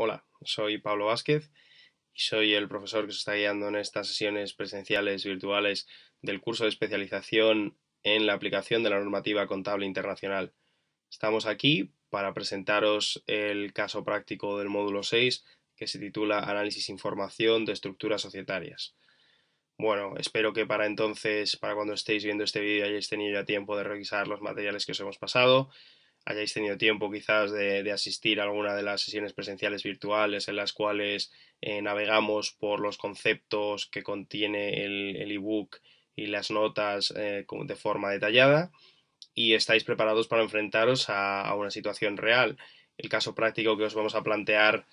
Hola, soy Pablo Vázquez y soy el profesor que os está guiando en estas sesiones presenciales virtuales del curso de especialización en la aplicación de la normativa contable internacional. Estamos aquí para presentaros el caso práctico del módulo 6 que se titula Análisis información de estructuras societarias. Bueno, espero que para entonces, para cuando estéis viendo este vídeo, hayáis tenido ya tiempo de revisar los materiales que os hemos pasado hayáis tenido tiempo quizás de, asistir a alguna de las sesiones presenciales virtuales en las cuales eh, navegamos por los conceptos que contiene el ebook y las notas eh, de forma detallada y estáis preparados para enfrentaros a, una situación real. El caso práctico que os vamos a plantear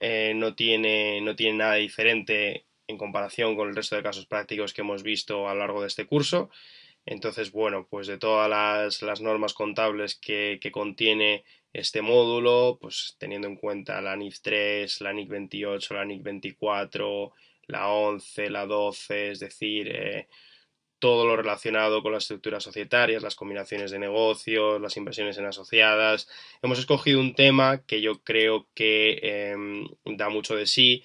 eh, no, tiene, no tiene nada diferente en comparación con el resto de casos prácticos que hemos visto a lo largo de este curso. Entonces, bueno, pues de todas las, normas contables que, contiene este módulo, pues teniendo en cuenta la NIF 3, la NIC 28, la NIC 24, la 11, la 12, es decir, eh, todo lo relacionado con las estructuras societarias, las combinaciones de negocios, las inversiones en asociadas. Hemos escogido un tema que yo creo que em, da mucho de sí,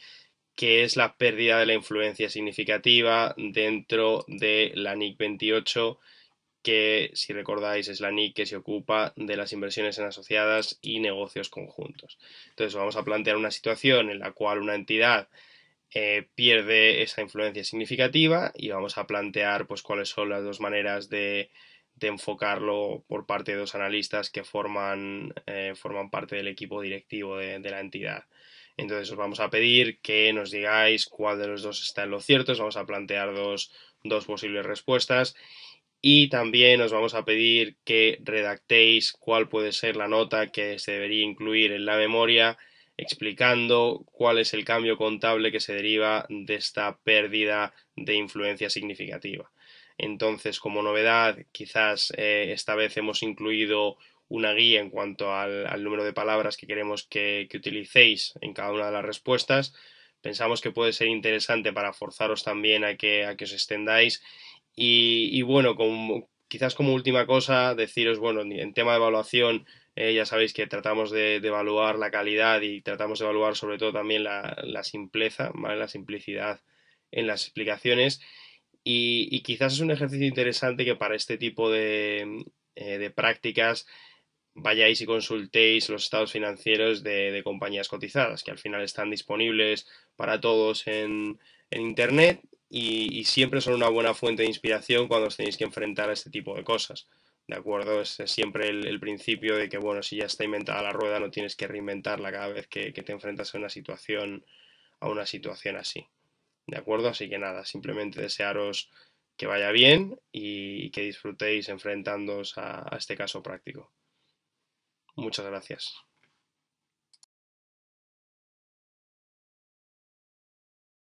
que es la pérdida de la influencia significativa dentro de la NIC 28, que si recordáis es la NIC que se ocupa de las inversiones en asociadas y negocios conjuntos. Entonces vamos a plantear una situación en la cual una entidad eh, pierde esa influencia significativa y vamos a plantear pues cuáles son las dos maneras de, enfocarlo por parte de dos analistas que forman, eh, parte del equipo directivo de la entidad. Entonces os vamos a pedir que nos digáis cuál de los dos está en lo cierto, vamos a plantear dos, posibles respuestas y también os vamos a pedir que redactéis cuál puede ser la nota que se debería incluir en la memoria explicando cuál es el cambio contable que se deriva de esta pérdida de influencia significativa. Entonces, como novedad, quizás eh, esta vez hemos incluido una guía en cuanto al, número de palabras que queremos que, utilicéis en cada una de las respuestas. Pensamos que puede ser interesante para forzaros también a que, os extendáis. Y, bueno, quizás como última cosa, deciros, bueno, en tema de evaluación, eh, ya sabéis que tratamos de, evaluar la calidad y tratamos de evaluar sobre todo también la, simpleza, ¿vale? la simplicidad en las explicaciones. Y, quizás es un ejercicio interesante que para este tipo de eh, prácticas vayáis y consultéis los estados financieros de, compañías cotizadas, que al final están disponibles para todos en, en Internet y, siempre son una buena fuente de inspiración cuando os tenéis que enfrentar a este tipo de cosas. ¿De acuerdo? Es, siempre el, principio de que, bueno, si ya está inventada la rueda, no tienes que reinventarla cada vez que, te enfrentas a una situación, a una situación así. ¿De acuerdo? Así que nada, simplemente desearos que vaya bien y que disfrutéis enfrentándoos a este caso práctico muchas gracias